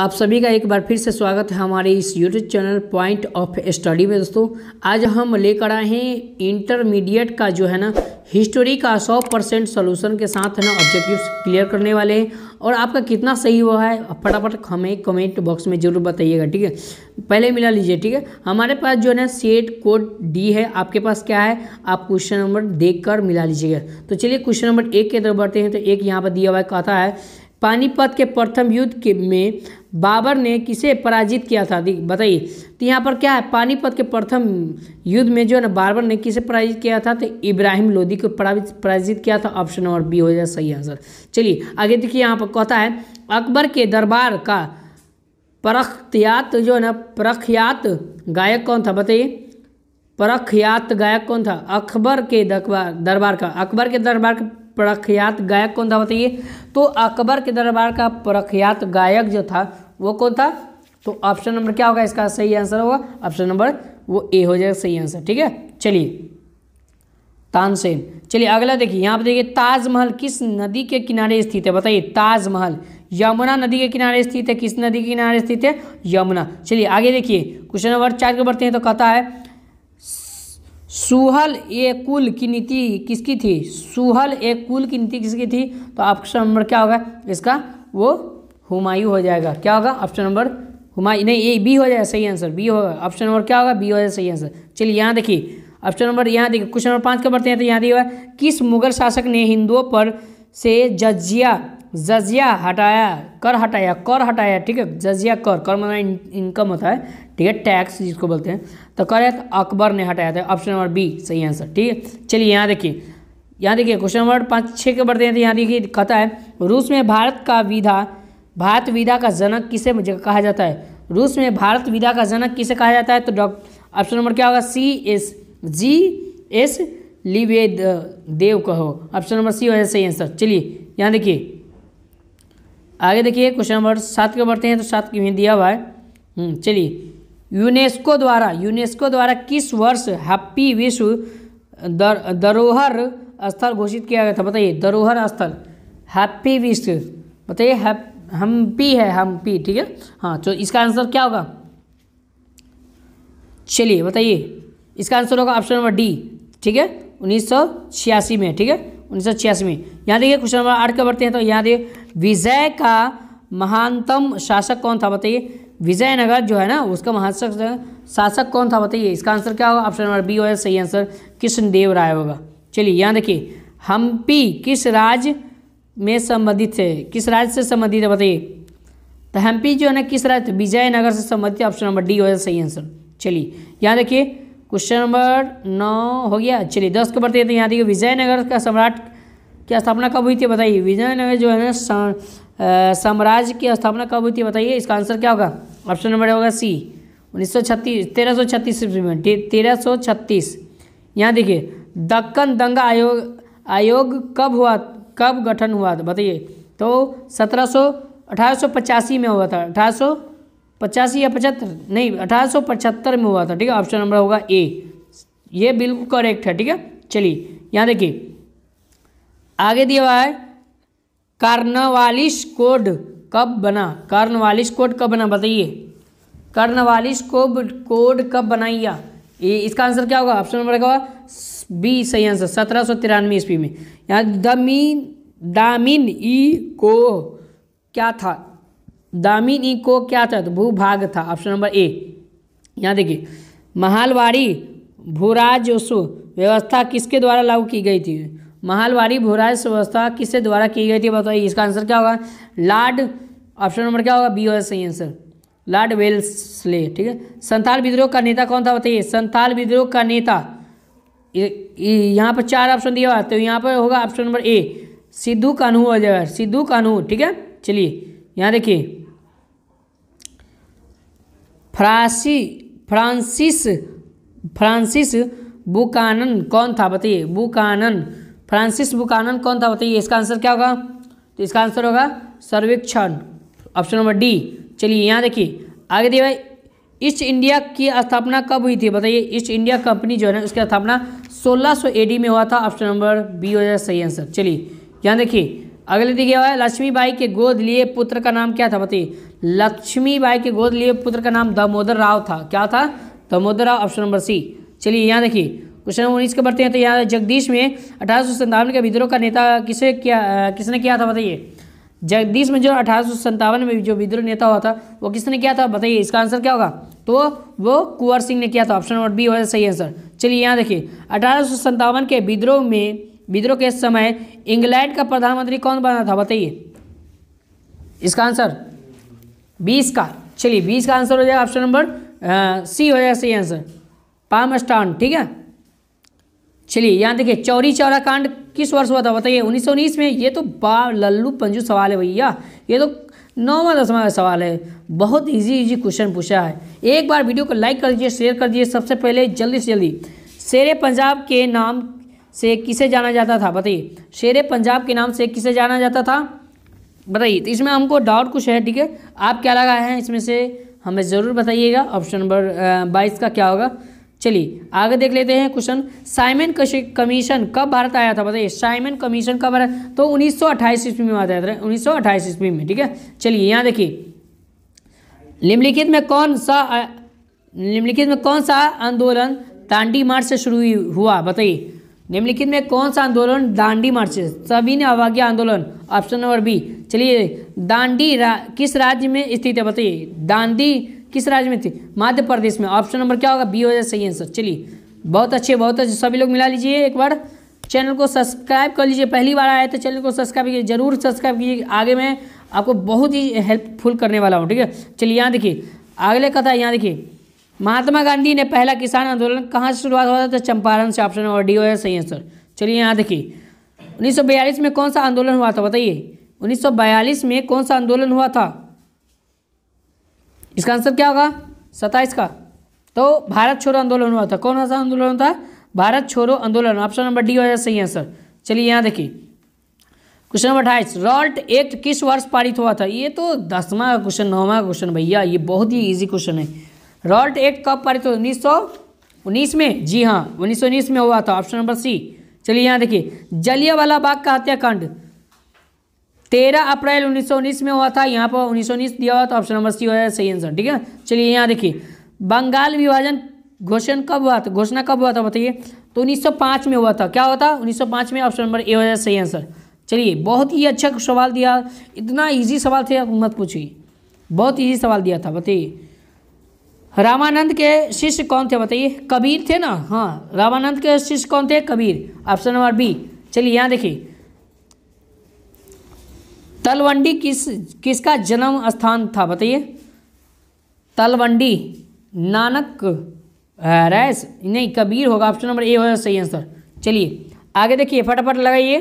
आप सभी का एक बार फिर से स्वागत है हमारे इस YouTube channel point of study में दोस्तों आज हम लेकर आए हैं इंटरमीडिएट का जो है ना हिस्ट्री का 100 परसेंट सोल्यूशन के साथ है ना ऑब्जेक्टिव्स क्लियर करने वाले हैं और आपका कितना सही हुआ है फटाफट हमें कमेंट बॉक्स में ज़रूर बताइएगा ठीक है पहले मिला लीजिए ठीक है हमारे पास जो है ना सेट कोड डी है आपके पास क्या है आप क्वेश्चन नंबर देख कर मिला लीजिएगा तो चलिए क्वेश्चन नंबर एक के अंदर बढ़ते हैं तो एक यहाँ पर दिया हुआ कहता है पानीपत के प्रथम युद्ध के में बाबर ने किसे पराजित किया था बताइए तो यहाँ पर क्या है पानीपत के प्रथम युद्ध में जो है ना बाबर ने किसे पराजित किया था तो इब्राहिम लोदी को पराजित किया था ऑप्शन नंबर बी हो जाए सही आंसर चलिए आगे देखिए यहाँ पर कहता है अकबर के दरबार का प्रख्यात जो है ना प्रख्यात गायक कौन था बताइए प्रख्यात गायक कौन था अकबर के दरबार का अकबर के दरबार का प्रख्यात गायक कौन था बताइए तो अकबर के दरबार का प्रख्यात गायक जो था वो कौन था तो ऑप्शन नंबर क्या होगा इसका सही आंसर होगा ऑप्शन नंबर वो ए हो जाएगा सही आंसर ठीक है चलिए तानसेन चलिए अगला देखिए यहाँ पर देखिए ताजमहल किस नदी के किनारे स्थित है बताइए ताजमहल यमुना नदी के किनारे स्थित है किस नदी के किनारे स्थित है यमुना चलिए आगे देखिए क्वेश्चन नंबर चार के बढ़ते हैं तो कहता है सुहल ए कुल की नीति किसकी थी सुहल ए कुल की नीति किसकी थी तो ऑप्शन नंबर क्या होगा इसका वो हुमायूं हो जाएगा क्या होगा ऑप्शन नंबर हुमायूं नहीं ये बी हो जाएगा सही आंसर बी होगा ऑप्शन नंबर क्या होगा बी हो जाएगा सही आंसर चलिए यहाँ देखिए ऑप्शन नंबर यहाँ देखिए क्वेश्चन नंबर पाँच का बढ़ते हैं तो यहाँ देखिए किस मुगल शासक ने हिंदुओं पर से जजिया जजिया हटाया कर हटाया कर हटाया ठीक है जजिया कर कर मतलब इनकम होता मतलब है ठीक है टैक्स जिसको बोलते हैं तो कर तो अकबर ने हटाया था ऑप्शन नंबर बी सही आंसर ठीक है चलिए यहाँ देखिए यहाँ देखिए क्वेश्चन नंबर पाँच छः के बढ़ते हैं तो यहाँ देखिए कहता है रूस में भारत का विधा भारत विदा का जनक किसे कहा जाता है रूस में भारत विदा का जनक किसे कहा जाता है तो डॉक्टर ऑप्शन नंबर क्या होगा सी एस जी एस लिवेद देव कहो ऑप्शन नंबर सी हो सही आंसर चलिए यहाँ देखिए आगे देखिए क्वेश्चन नंबर सात के बढ़ते हैं तो सात के में दिया हुआ है चलिए यूनेस्को द्वारा यूनेस्को द्वारा किस वर्ष हैप्पी विश्व दर, धरोहर स्थल घोषित किया गया था बताइए धरोहर स्थल हैप्पी विश्व बताइए हैप्पी हम्पी है हम्पी ठीक है हाँ तो इसका आंसर क्या होगा चलिए बताइए इसका आंसर होगा ऑप्शन नंबर डी ठीक है उन्नीस में ठीक है उन्नीस सौ छियासी में यहाँ देखिए क्वेश्चन नंबर आठ का बढ़ते हैं तो यहाँ देखिए विजय का महानतम शासक कौन था बताइए विजयनगर जो है ना उसका महाशक शासक कौन था बताइए इसका आंसर क्या होगा ऑप्शन नंबर बी होगा सही आंसर कृष्ण देव राय होगा चलिए यहाँ देखिए हम्पी किस राज्य में संबंधित है किस राज्य से संबंधित है बताइए तो हम्पी जो है ना किस राज्य विजयनगर से संबंधित है ऑप्शन नंबर डी हो जाए सही आंसर चलिए यहाँ देखिए क्वेश्चन नंबर नौ हो गया चलिए दस को बढ़ते हैं तो यहाँ देखिए विजयनगर का सम्राट की स्थापना कब हुई थी बताइए विजयनगर जो है ना साम्राज्य की स्थापना कब हुई थी बताइए इसका आंसर क्या होगा ऑप्शन नंबर होगा सी उन्नीस सौ छत्तीस तेरह सौ छत्तीस ईस्वी में तेरह सौ छत्तीस यहाँ देखिए दक्कन दंगा आयोग आयोग कब हुआ कब गठन हुआ था बताइए तो सत्रह सौ में हुआ था अठारह पचासी या पचहत्तर नहीं अठारह में हुआ था ठीक है ऑप्शन नंबर होगा ए ये बिल्कुल करेक्ट है ठीक है चलिए यहाँ देखिए आगे दिया हुआ है कार्नवालिस कोड कब बना कार्नवालिस कोड कब बना बताइए कार्नवालिस कोड कोड कब बनाइया इसका आंसर क्या होगा ऑप्शन नंबर क्या होगा बी सही आंसर सत्रह सौ तिरानवे ईस्वी में यहाँ दमीन दामिन ई को क्या था दामिन ई को क्या था तो भूभाग था ऑप्शन नंबर ए यहाँ देखिए महालवाड़ी भूराज व्यवस्था किसके द्वारा लागू की गई थी महालवाड़ी भूराज व्यवस्था किसके द्वारा की गई थी बताइए इसका आंसर क्या होगा लार्ड ऑप्शन नंबर क्या होगा बी और सही आंसर लॉर्ड वेल्सले ठीक है संथाल विद्रोह का नेता कौन था बताइए संथाल विद्रोह का नेता यहाँ पर चार ऑप्शन दिया हुआ तो यहाँ पर होगा option number A Sidhu Kanhu हो जाएगा सिद्धू कानू ठीक है चलिए यहाँ देखिए फ्रांसी फ्रांसिस फ्रांसिस बुकानन कौन था बताइए बुकानन फ्रांसिस बुकानन कौन था बताइए इसका आंसर क्या होगा तो इसका आंसर होगा सर्वेक्षण ऑप्शन नंबर डी चलिए यहाँ देखिए आगे दिए भाई ईस्ट इंडिया की स्थापना कब हुई थी बताइए ईस्ट इंडिया कंपनी जो है ना उसकी स्थापना 1600 सौ एडी में हुआ था ऑप्शन नंबर बी हो जाए सही आंसर चलिए यहाँ देखिए अगले देखिए हुआ है लक्ष्मीबाई के गोद लिए पुत्र का नाम क्या था बताइए लक्ष्मीबाई के गोद लिए पुत्र का नाम दामोदर राव था क्या था Damodar Rao option number C चलिए यहाँ देखिए क्वेश्चन नंबर उन्नीस के बढ़ते हैं तो यहाँ जगदीश में अठारह सौ के विद्रोह का नेता किसे किया किसने किया था बताइए जगदीश में जो अठारह में जो विद्रोह नेता हुआ था वो किसने किया था बताइए इसका आंसर क्या होगा तो वो कुंवर सिंह ने किया था ऑप्शन नंबर बी होगा सही आंसर चलिए यहाँ देखिए अठारह के विद्रोह में विद्रोह के समय इंग्लैंड का प्रधानमंत्री कौन बना था बताइए इसका आंसर बीस का चलिए बीस का आंसर हो जाएगा ऑप्शन नंबर सी हो जाएगा सही आंसर पाम ठीक है चलिए यहाँ देखिए चौरी चौरा कांड किस वर्ष हुआ था बताइए उन्नीस में ये तो बा लल्लू पंजू सवाल है भैया ये तो नौवा दसवा सवाल है बहुत इजी इजी क्वेश्चन पूछा है एक बार वीडियो को लाइक कर दीजिए शेयर कर दीजिए सबसे पहले जल्दी से जल्दी शेर पंजाब के नाम से किसे जाना जाता था बताइए शेर पंजाब के नाम से किसे जाना जाता था बताइए तो इसमें हमको डाउट कुछ है ठीक है आप क्या लगाए हैं इसमें से हमें ज़रूर बताइएगा ऑप्शन नंबर बाईस का क्या होगा चलिए आगे देख लेते हैं क्वेश्चन साइमन कमीशन कब भारत आया था बताइए साइमन कमीशन कब आया तो 1928 ईस्वी में आता है उन्नीस सौ ईस्वी में ठीक है चलिए यहाँ देखिए निम्नलिखित में कौन सा निम्नलिखित में कौन सा आंदोलन दांडी मार्च से शुरू हुआ बताइए निम्नलिखित में कौन सा आंदोलन दांडी मार्च सभी ने अभाग्य आंदोलन ऑप्शन नंबर बी चलिए दांडी रा, किस राज्य में स्थित है बताइए दांडी किस राज्य में थी मध्य प्रदेश में ऑप्शन नंबर क्या होगा बी हो जाए सही आंसर चलिए बहुत अच्छे बहुत अच्छे सभी लोग मिला लीजिए एक बार चैनल को सब्सक्राइब कर लीजिए पहली बार आए तो चैनल को सब्सक्राइब कीजिए जरूर सब्सक्राइब कीजिए आगे मैं आपको बहुत ही हेल्पफुल करने वाला हूँ ठीक है चलिए यहाँ देखिए अगले कथा यहाँ देखिए महात्मा गांधी ने पहला किसान आंदोलन कहाँ से शुरुआत हुआ था तो चंपारण से ऑप्शन नंबर डी हो है सही आंसर चलिए यहाँ देखिए 1942 में कौन सा आंदोलन हुआ था बताइए 1942 में कौन सा आंदोलन हुआ था इसका आंसर क्या होगा सताइस का तो भारत छोड़ो आंदोलन हुआ था कौन सा आंदोलन था भारत छोड़ो आंदोलन ऑप्शन नंबर डी हो सही आंसर चलिए यहाँ देखिए क्वेश्चन नंबर अठाईस रॉल्ट एक्ट किस वर्ष पारित हुआ था ये तो दसवा का क्वेश्चन नौवा का क्वेश्चन भैया ये बहुत ही इजी क्वेश्चन है रॉल्ट एक्ट कब पारित हुआ उन्नीस सौ उन्नीस में जी हाँ उन्नीस सौ उन्नीस में हुआ था ऑप्शन नंबर सी चलिए यहाँ देखिए जलियावाला बाग का हत्याकांड तेरह अप्रैल उन्नीस में हुआ था यहाँ पर उन्नीस दिया हुआ था ऑप्शन नंबर सी हो जाए सही आंसर ठीक है चलिए यहाँ देखिए बंगाल विभाजन घोषणा कब हुआ था घोषणा कब हुआ था बताइए तो 1905 में हुआ था क्या हुआ था 1905 में ऑप्शन नंबर ए हो जाएगा सही आंसर चलिए बहुत ही अच्छा सवाल दिया इतना ईजी सवाल थे मत पूछिए बहुत ईजी सवाल दिया था बताइए रामानंद के शिष्य कौन थे बताइए कबीर थे ना हाँ रामानंद के शिष्य कौन थे कबीर ऑप्शन नंबर बी चलिए यहाँ देखिए तलवंडी किस किसका जन्म स्थान था बताइए तलवंडी नानक रैस नहीं कबीर होगा ऑप्शन नंबर ए होगा सही आंसर चलिए आगे देखिए फटाफट लगाइए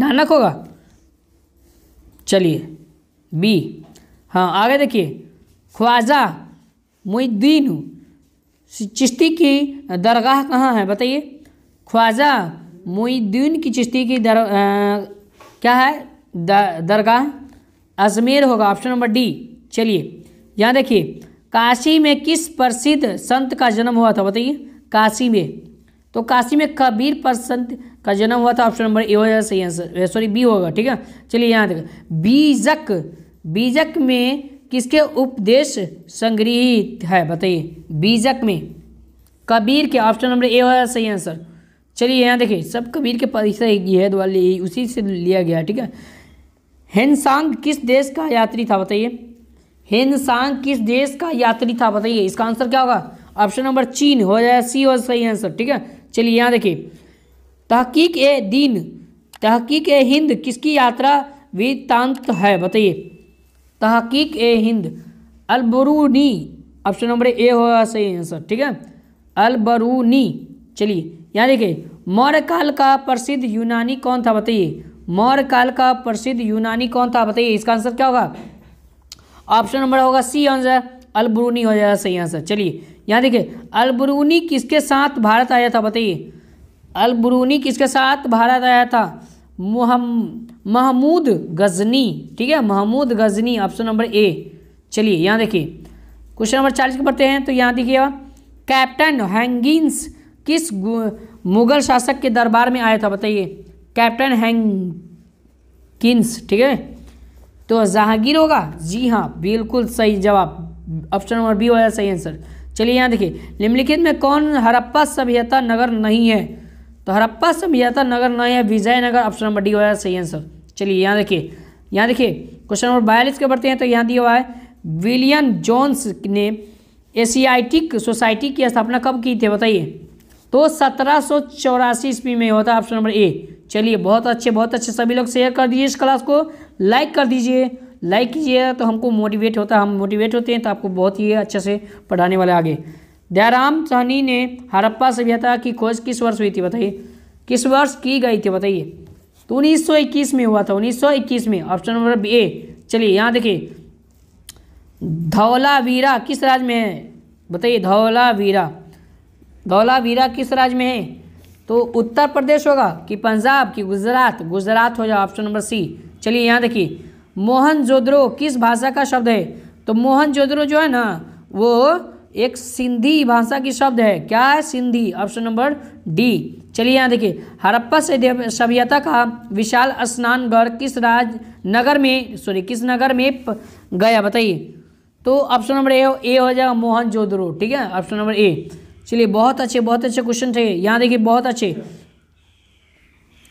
नानक होगा चलिए बी हाँ आगे देखिए ख्वाजा मुहिद्दीन चिश्ती की दरगाह कहाँ है बताइए ख्वाजा मुहिद्दीन की चिश्ती की दर क्या है दरगाह अजमेर होगा ऑप्शन नंबर डी चलिए यहाँ देखिए काशी में किस प्रसिद्ध संत का जन्म हुआ था बताइए काशी में तो काशी में कबीर पर संत का जन्म हुआ था ऑप्शन नंबर ए हो जाएगा सही आंसर सॉरी बी होगा ठीक है चलिए यहाँ देखो बीजक बीजक में किसके उपदेश संग्रहित है बताइए बीजक में कबीर के ऑप्शन नंबर ए हो जाएगा सही आंसर चलिए यहाँ देखिए सब कबीर के परिसर यह वाले उसी से लिया गया ठीक है हेनसांग किस देश का यात्री था बताइए हेनसांग किस देश का यात्री था बताइए इसका आंसर क्या होगा ऑप्शन नंबर चीन हो जाए सी और सही आंसर ठीक है चलिए यहाँ देखिए तहकीक ए दीन तहकीक ए हिंद किसकी यात्रा वृत्तांत है बताइए Tahqiq e Hind Alberuni option number A होगा सही आंसर ठीक है अलबरूनी चलिए यहाँ देखिए मौर्य काल का प्रसिद्ध यूनानी कौन था बताइए मौर्य काल का प्रसिद्ध यूनानी कौन था बताइए इसका आंसर क्या होगा ऑप्शन नंबर होगा सी आंसर अलबरूनी हो जाएगा सही आंसर चलिए यहाँ देखिए अलबरूनी किसके साथ भारत आया था बताइए अलबरूनी किसके साथ भारत आया था महमूद गजनी ठीक है Mahmud Ghazni option number A चलिए यहाँ देखिए क्वेश्चन नंबर चालीस के पढ़ते हैं तो यहाँ देखिए कैप्टन हैंगिंस किस मुगल शासक के दरबार में आया था बताइए कैप्टन किन्स ठीक है तो जहांगीर होगा जी हाँ बिल्कुल सही जवाब ऑप्शन नंबर बी होगा सही आंसर चलिए यहाँ देखिए निम्नलिखित में कौन हड़प्पा सभ्यता नगर नहीं है तो हड़प्पा सभ्यता नगर नहीं है विजयनगर ऑप्शन नंबर डी होगा सही आंसर चलिए यहाँ देखिए यहाँ देखिए क्वेश्चन नंबर बयालीस के बढ़ते हैं तो यहाँ दिया हुआ है विलियम जोन्स ने एशियाटिक सोसाइटी की स्थापना कब की थी बताइए तो सत्रह सौ चौरासी ईस्वी में होता है ऑप्शन नंबर ए चलिए बहुत अच्छे बहुत अच्छे सभी लोग शेयर कर दीजिए इस क्लास को लाइक कर दीजिए लाइक कीजिए तो हमको मोटिवेट होता है हम मोटिवेट होते हैं तो आपको बहुत ही अच्छे से पढ़ाने वाले आगे दयाराम सहनी ने हड़प्पा सभ्यता की खोज किस वर्ष हुई थी बताइए किस वर्ष की गई थी बताइए तो 1921 में हुआ था 1921 में ऑप्शन नंबर ए चलिए यहाँ देखिए धौलावीरा किस राज्य में है बताइए धौलावीरा धौलावीरा किस राज्य में है तो उत्तर प्रदेश होगा कि पंजाब कि गुजरात गुजरात हो जाए ऑप्शन नंबर सी चलिए यहाँ देखिए मोहन जोद्रो किस भाषा का शब्द है तो मोहन जोद्रो जो है ना वो एक सिंधी भाषा की शब्द है क्या है सिंधी ऑप्शन नंबर डी चलिए यहाँ देखिए हड़प्पा से सभ्यता का विशाल स्नानगढ़ किस राज नगर में सॉरी किस नगर में गया बताइए तो ऑप्शन नंबर ए हो जाएगा मोहन जोद्रो ठीक है ऑप्शन नंबर ए चलिए बहुत अच्छे बहुत अच्छे क्वेश्चन थे यहाँ देखिए बहुत अच्छे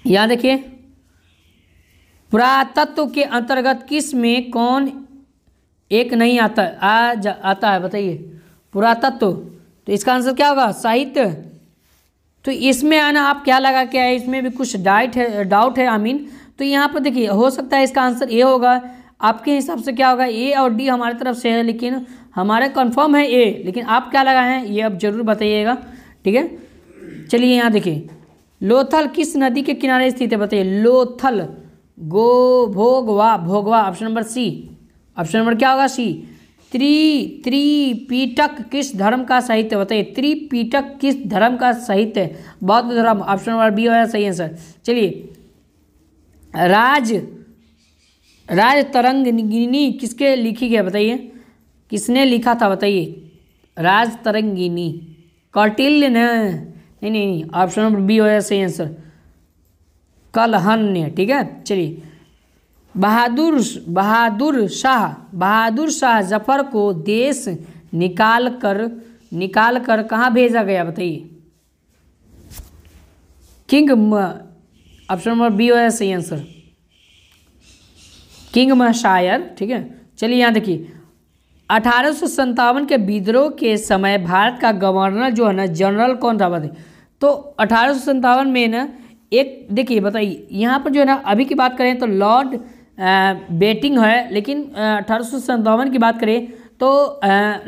यहाँ देखिए पुरातत्व के अंतर्गत किस में कौन एक नहीं आता आ जा आता है बताइए पुरातत्व तो इसका आंसर क्या होगा साहित्य तो इसमें आना आप क्या लगा क्या है इसमें भी कुछ डाइट है डाउट है आमीन तो यहाँ पर देखिए हो सकता है इसका आंसर ए होगा आपके हिसाब से क्या होगा ए और डी हमारी तरफ से है लेकिन हमारे कन्फर्म है ए लेकिन आप क्या लगाए हैं ये आप ज़रूर बताइएगा ठीक है चलिए यहाँ देखिए लोथल किस नदी के किनारे स्थित है बताइए लोथल गो Bhogava Bhogava option number C option number क्या होगा सी त्रि त्रिपीटक किस धर्म का साहित्य बताइए त्रिपीटक किस धर्म का साहित्य बौद्ध धर्म ऑप्शन नंबर बी होगा सही आंसर चलिए राज राज तरंगिनी किसके लिखी गई बताइए किसने लिखा था बताइए राज तरंगिनी कौटिल्य ने नहीं नहीं ऑप्शन नंबर बी हो सही आंसर कलहन ने ठीक है चलिए बहादुर बहादुर शाह बहादुर शाह जफर को देश निकाल कर निकाल कर कहाँ भेजा गया बताइए किंग ऑप्शन नंबर बी हो सही आंसर किंग मशायर ठीक है चलिए यहाँ देखिए अठारह के विद्रोह के समय भारत का गवर्नर जो है ना जनरल कौन था बताइए तो अठारह में ना एक देखिए बताइए यहाँ पर जो है ना अभी की बात करें तो लॉर्ड बेटिंग है लेकिन अठारह की बात करें तो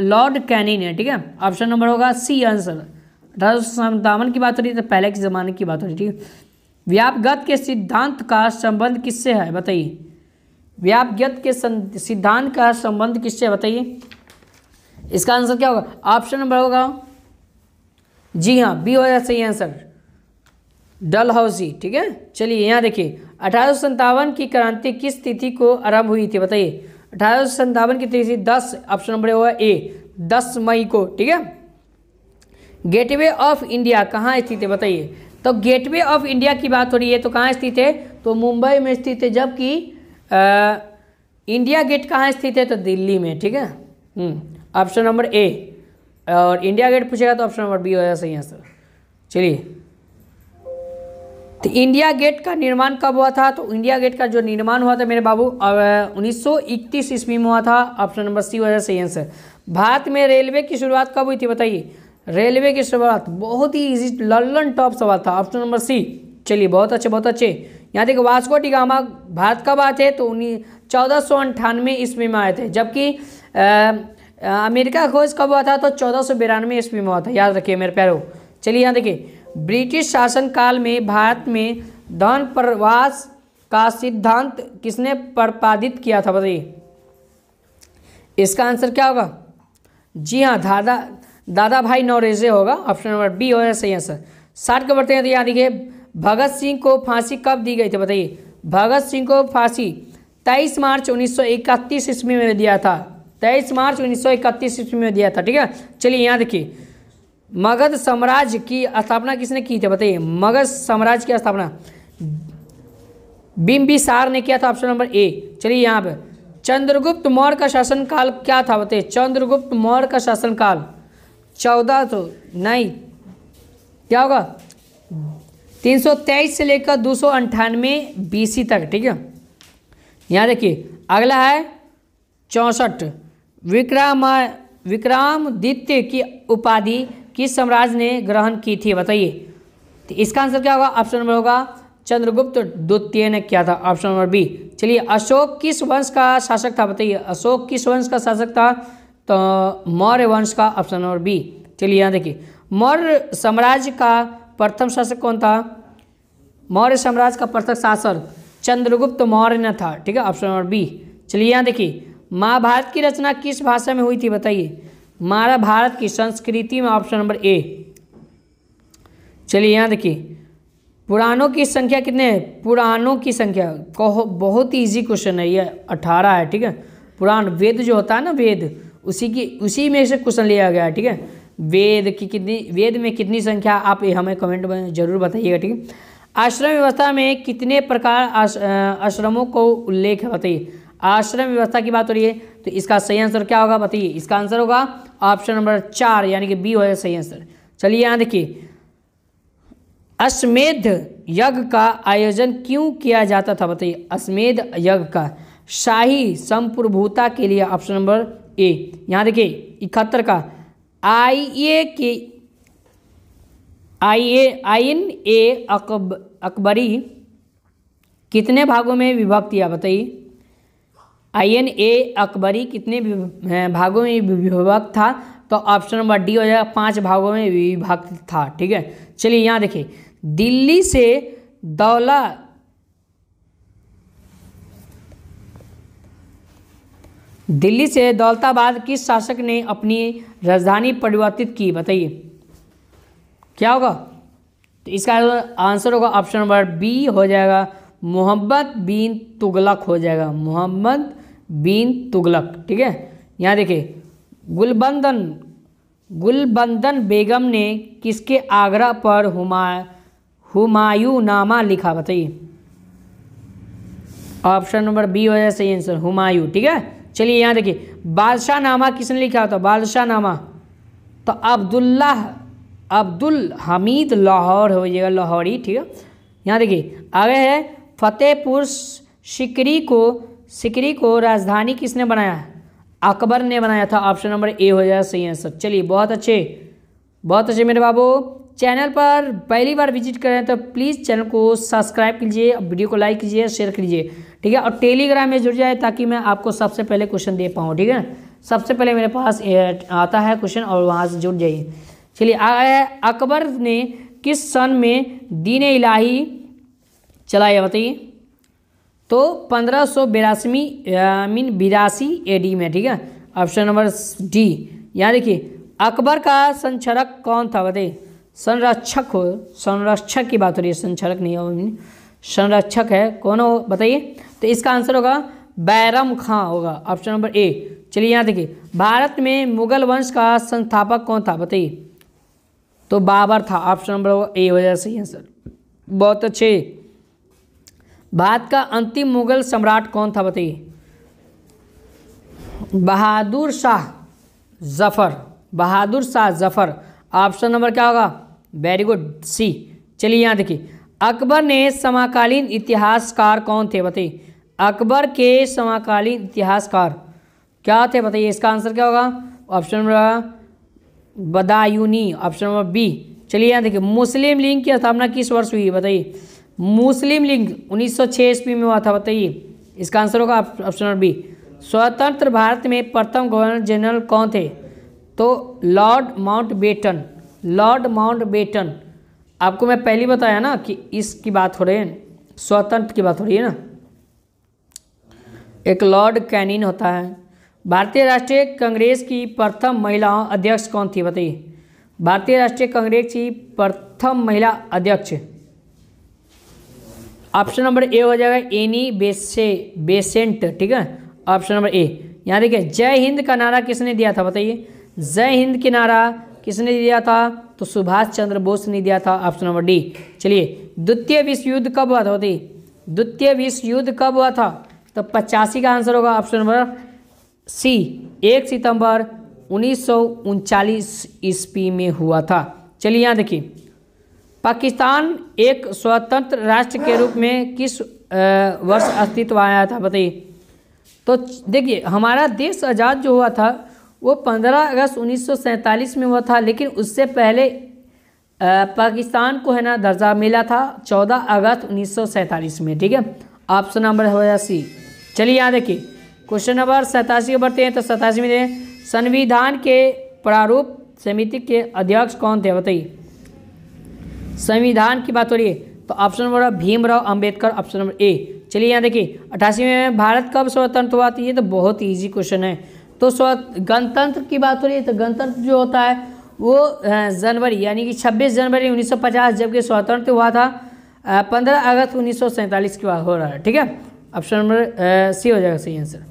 लॉर्ड कैनिन है ठीक है ऑप्शन नंबर होगा सी आंसर अठारह की बात हो रही है तो पहले के ज़माने की बात हो रही है ठीक है व्यापगत के सिद्धांत का संबंध किससे है बताइए व्याप्त के सिद्धांत का संबंध किससे बताइए इसका आंसर क्या होगा ऑप्शन नंबर होगा जी हाँ बी होगा सही आंसर डल हाउसी ठीक है चलिए यहाँ देखिए अठारह की क्रांति किस तिथि को आरंभ हुई थी बताइए अठारह की तिथि दस ऑप्शन नंबर होगा ए दस मई को ठीक है गेटवे ऑफ इंडिया कहाँ स्थित है बताइए तो गेटवे ऑफ इंडिया की बात हो रही है तो कहाँ स्थित है तो मुंबई में स्थित है जबकि इंडिया गेट कहाँ स्थित है तो दिल्ली में ठीक है ऑप्शन नंबर ए और इंडिया गेट पूछेगा तो ऑप्शन नंबर बी होगा सही आंसर चलिए तो इंडिया गेट का निर्माण कब हुआ था तो इंडिया गेट का जो निर्माण हुआ था मेरे बाबू उन्नीस सौ इकतीस ईस्वी में हुआ था ऑप्शन नंबर सी हो जाए सही आंसर भारत में रेलवे की शुरुआत कब हुई थी बताइए रेलवे की शुरुआत बहुत ही इजी लल्लन टॉप सवाल था ऑप्शन नंबर सी चलिए बहुत अच्छे बहुत अच्छे यहाँ देखो वास्को डिगामा भारत का बात थे तो उन्नीस चौदह सौ अंठानवे ईस्वी में आए थे जबकि अमेरिका खोज कब हुआ था तो चौदह सौ बिरानवे ईस्वी में हुआ था याद रखिए मेरे प्यारो चलिए यहाँ देखिए ब्रिटिश शासन काल में भारत में धन प्रवास का सिद्धांत किसने प्रपादित किया था बताइए इसका आंसर क्या होगा जी हाँ दादा दादा भाई नौरेजे होगा ऑप्शन नंबर बी होगा सही आंसर साठ का बढ़ते हैं तो यहाँ देखिए भगत सिंह को फांसी कब दी गई थी बताइए भगत सिंह को फांसी 23 मार्च 1931 ईस्वी में दिया था 23 मार्च 1931 ईस्वी में दिया था ठीक है चलिए यहाँ देखिए मगध साम्राज्य की स्थापना किसने की थी बताइए मगध साम्राज्य की स्थापना बिम्बिसार ने किया था ऑप्शन नंबर ए चलिए यहाँ पर चंद्रगुप्त मौर्य का शासनकाल क्या था बताइए चंद्रगुप्त मौर्य का शासनकाल चौदह सौ तो नहीं क्या होगा तीन सौ तेईस से लेकर दो सौ अंठानवे बीसी तक ठीक है यहाँ देखिए अगला है चौंसठ विक्रमा विक्रमादित्य की उपाधि किस साम्राज्य ने ग्रहण की थी बताइए तो इसका आंसर क्या होगा ऑप्शन नंबर होगा चंद्रगुप्त द्वितीय ने किया था ऑप्शन नंबर बी चलिए अशोक किस वंश का शासक था बताइए अशोक किस वंश का शासक था तो मौर्य वंश का ऑप्शन नंबर बी चलिए यहाँ देखिए मौर्य साम्राज्य का प्रथम शासक कौन था मौर्य साम्राज्य का प्रथम शासक चंद्रगुप्त मौर्य ने था ठीक है ऑप्शन नंबर बी चलिए यहाँ देखिए महाभारत की रचना किस भाषा में हुई थी बताइए भारत की संस्कृति में ऑप्शन नंबर ए चलिए यहाँ देखिए पुराणों की संख्या कितने हैं पुराणों की संख्या कहो बहुत ही ईजी क्वेश्चन है ये अठारह है ठीक है पुराण वेद जो होता है ना वेद उसी की उसी में से क्वेश्चन लिया गया है ठीक है वेद की कितनी वेद में कितनी संख्या आप हमें कमेंट में जरूर बताइएगा ठीक आश्रम व्यवस्था में कितने प्रकार आश्रमों को उल्लेख है बताइए आश्रम व्यवस्था की बात हो रही है तो इसका सही आंसर क्या होगा बताइए इसका आंसर होगा ऑप्शन नंबर चार यानी कि बी होगा सही आंसर चलिए यहाँ देखिए अश्मेध यज्ञ का आयोजन क्यों किया जाता था बताइए अश्मेध यज्ञ का शाही संप्रभुता के लिए ऑप्शन नंबर ए यहाँ देखिए इकहत्तर का आई ए के आई ए आइन ए अकब अकबरी कितने भागों में विभक्त या बताइए एन ए अकबरी कितने भागों में विभक्त था तो ऑप्शन नंबर डी हो जाएगा पांच भागों में विभक्त था ठीक है चलिए यहाँ देखिए दिल्ली से दौला दिल्ली से दौलताबाद किस शासक ने अपनी राजधानी परिवर्तित की बताइए क्या होगा तो इसका आंसर होगा ऑप्शन नंबर बी हो जाएगा मोहम्मद बिन तुगलक हो जाएगा मोहम्मद बिन तुगलक ठीक है यहाँ देखिए गुलबंदन गुलबंदन बेगम ने किसके आगरा पर हुमा हुमायूं नामा लिखा बताइए ऑप्शन नंबर बी हो जाए सही आंसर हुमायूं ठीक है चलिए यहाँ देखिए बादशाह नामा किसने लिखा होता बादशाह नामा तो अब्दुल्ला अब्दुल हमीद लाहौर हो जाएगा लाहौरी ठीक है यहाँ देखिए आगे है फतेहपुर सिकरी को सिकरी को राजधानी किसने बनाया अकबर ने बनाया था ऑप्शन नंबर ए हो जाएगा सही आंसर चलिए बहुत अच्छे बहुत अच्छे मेरे बाबू चैनल पर पहली बार विजिट करें तो प्लीज़ चैनल को सब्सक्राइब कीजिए वीडियो को लाइक कीजिए शेयर कीजिए ठीक है और टेलीग्राम में जुड़ जाए ताकि मैं आपको सबसे पहले क्वेश्चन दे पाऊँ ठीक है सबसे पहले मेरे पास आता है क्वेश्चन और वहाँ से जुड़ जाइए चलिए आया है अकबर ने किस सन में दीन इलाही चलाया बताइए तो पंद्रह सौ बिरासवी मीन बिरासी डी में ठीक है ऑप्शन नंबर डी यहाँ देखिए अकबर का संचरक कौन था बताइए संरक्षक हो संरक्षक की बात हो रही है संरक्षक नहीं हो संरक्षक है कौन हो बताइए तो इसका आंसर होगा बैरम खां होगा ऑप्शन नंबर ए चलिए यहाँ देखिए भारत में मुगल वंश का संस्थापक कौन था बताइए तो बाबर था ऑप्शन नंबर ए वजह से आंसर बहुत अच्छे भारत का अंतिम मुगल सम्राट कौन था बताइए बहादुर शाह जफ़र बहादुर शाह जफ़र ऑप्शन नंबर क्या होगा वेरी गुड सी चलिए यहाँ देखिए अकबर ने समकालीन इतिहासकार कौन थे बताइए अकबर के समकालीन इतिहासकार क्या थे बताइए इसका आंसर क्या होगा option number Badayuni option number B चलिए यहाँ देखिए मुस्लिम लीग की स्थापना किस वर्ष हुई बताइए मुस्लिम लीग 1906 ईस्वी में हुआ था बताइए इसका आंसर होगा ऑप्शन नंबर बी स्वतंत्र भारत में प्रथम गवर्नर जनरल कौन थे तो Lord Mountbatten Lord Batten आपको मैं पहली बताया ना कि इसकी बात हो रही है स्वतंत्र की बात हो रही है ना एक लॉर्ड कैनिन होता है भारतीय राष्ट्रीय कांग्रेस की प्रथम महिला अध्यक्ष कौन थी बताइए भारतीय राष्ट्रीय कांग्रेस की प्रथम महिला अध्यक्ष ऑप्शन नंबर ए हो जाएगा एनी बेसे बेसेंट ठीक है ऑप्शन नंबर ए यहाँ देखिए जय हिंद का नारा किसने दिया था बताइए जय हिंद की नारा किसने दिया था तो सुभाष चंद्र बोस ने दिया था ऑप्शन नंबर डी चलिए द्वितीय विश्व युद्ध कब हुआ था द्वितीय विश्व युद्ध कब हुआ था तो पचासी का आंसर होगा ऑप्शन नंबर सी एक सितंबर उन्नीस ईस्वी में हुआ था चलिए यहाँ देखिए पाकिस्तान एक स्वतंत्र राष्ट्र के रूप में किस वर्ष अस्तित्व आया था बताइए तो देखिए हमारा देश आज़ाद जो हुआ था वो 15 अगस्त उन्नीस में हुआ था लेकिन उससे पहले पाकिस्तान को है ना दर्जा मिला था 14 अगस्त उन्नीस में ठीक है ऑप्शन नंबर हो सी चलिए यहाँ देखिए क्वेश्चन नंबर सतासी को बढ़ते हैं तो सतासी में देखें संविधान के प्रारूप समिति के अध्यक्ष कौन थे बताइए संविधान की बात हो रही है तो option number Bhimrao Ambedkar option number A चलिए यहाँ देखिए अठासी में भारत कब स्वतंत्र हुआ तो ये तो बहुत ईजी क्वेश्चन है तो स्व गणतंत्र की बात हो रही है तो गणतंत्र जो होता है वो जनवरी यानी कि 26 जनवरी 1950 जबकि स्वतंत्र हुआ था 15 अगस्त उन्नीस की बात हो रहा है ठीक है ऑप्शन नंबर सी हो जाएगा सही आंसर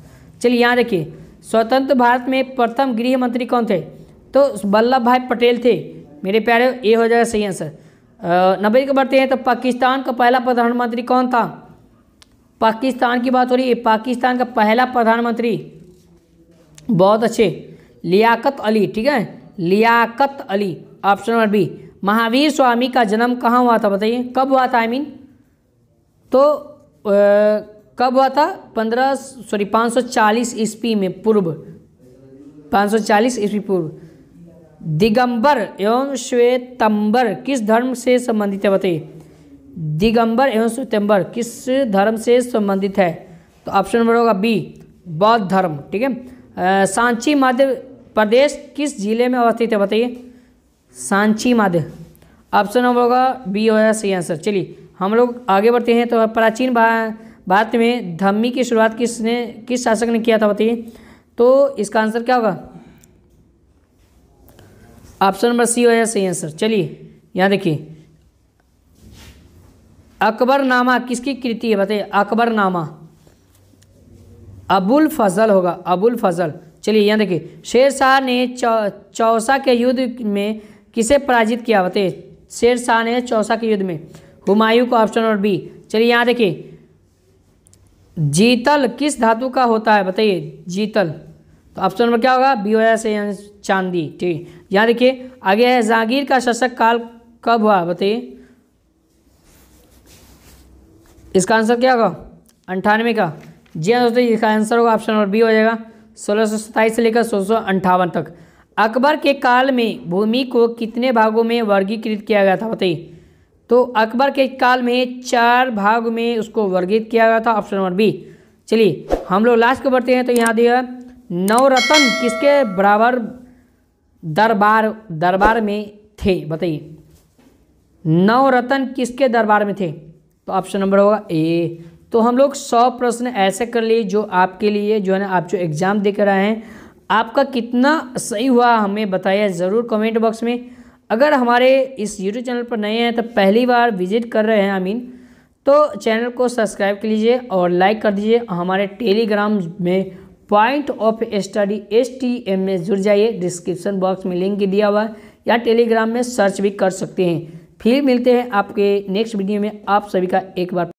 चलिए यहाँ देखिए स्वतंत्र भारत में प्रथम गृह मंत्री कौन थे तो वल्लभ भाई पटेल थे मेरे प्यारे ए हो जाएगा सही आंसर नब्बे को बढ़ते हैं तो पाकिस्तान का पहला प्रधानमंत्री कौन था पाकिस्तान की बात हो रही है पाकिस्तान का पहला प्रधानमंत्री बहुत अच्छे लियाकत अली ठीक है Liaquat Ali option number B Mahavir Swami का जन्म कहाँ हुआ था बताइए कब हुआ था आई I मीन mean? तो आ, कब हुआ था पंद्रह सॉरी पाँच सौ चालीस ईस्वी में पूर्व पाँच सौ चालीस ईस्वी पूर्व दिगंबर एवं श्वेतंबर किस धर्म से संबंधित है बताइए दिगंबर एवं श्वेतंबर किस धर्म से संबंधित है तो ऑप्शन नंबर होगा बी बौद्ध धर्म ठीक है सांची मध्य प्रदेश किस जिले में अवस्थित है बताइए सांची मध्य ऑप्शन नंबर होगा बी होगा सही आंसर चलिए हम लोग आगे बढ़ते हैं तो प्राचीन भारत में धम्मी की शुरुआत किसने किस शासक ने किया था बताइए तो इसका आंसर क्या होगा ऑप्शन नंबर सी होगा सही आंसर चलिए यहाँ देखिए अकबरनामा किसकी कृति है बताइए अकबरनामा अबुल फजल होगा अबुल फजल चलिए यहाँ देखिए शेर शाह ने चौसा के युद्ध में किसे पराजित किया बताइए शेर शाह ने चौसा के युद्ध में हुमायूं का ऑप्शन और बी चलिए यहाँ देखिए जीतल किस धातु का होता है बताइए जीतल तो ऑप्शन नंबर क्या होगा बी वजह से चांदी ठीक यहाँ देखिए आगे है जागीर का शशक काल कब हुआ बताइए इसका आंसर क्या होगा अंठानवे का जी हाँ दोस्तों इसका आंसर होगा ऑप्शन नंबर बी हो जाएगा सोलह सौ से लेकर सोलह सौ अंठावन तक अकबर के काल में भूमि को कितने भागों में वर्गीकृत किया गया था बताइए तो अकबर के काल में चार भाग में उसको वर्गीकृत किया गया था ऑप्शन नंबर बी चलिए हम लोग लास्ट को बढ़ते हैं तो यहाँ दिया नवरत्न किसके बराबर दरबार दरबार में थे बताइए नवरत्न किसके दरबार में थे तो ऑप्शन नंबर होगा ए तो हम लोग सौ प्रश्न ऐसे कर लिए जो आपके लिए जो है ना आप जो एग्ज़ाम दे कर आए हैं आपका कितना सही हुआ हमें बताइए ज़रूर कमेंट बॉक्स में अगर हमारे इस यूट्यूब चैनल पर नए हैं तो पहली बार विजिट कर रहे हैं आई मीन तो चैनल को सब्सक्राइब कर लीजिए और लाइक कर दीजिए हमारे टेलीग्राम में point of study S T M में जुड़ जाइए डिस्क्रिप्शन बॉक्स में लिंक दिया हुआ है या टेलीग्राम में सर्च भी कर सकते हैं फिर मिलते हैं आपके नेक्स्ट वीडियो में आप सभी का एक बार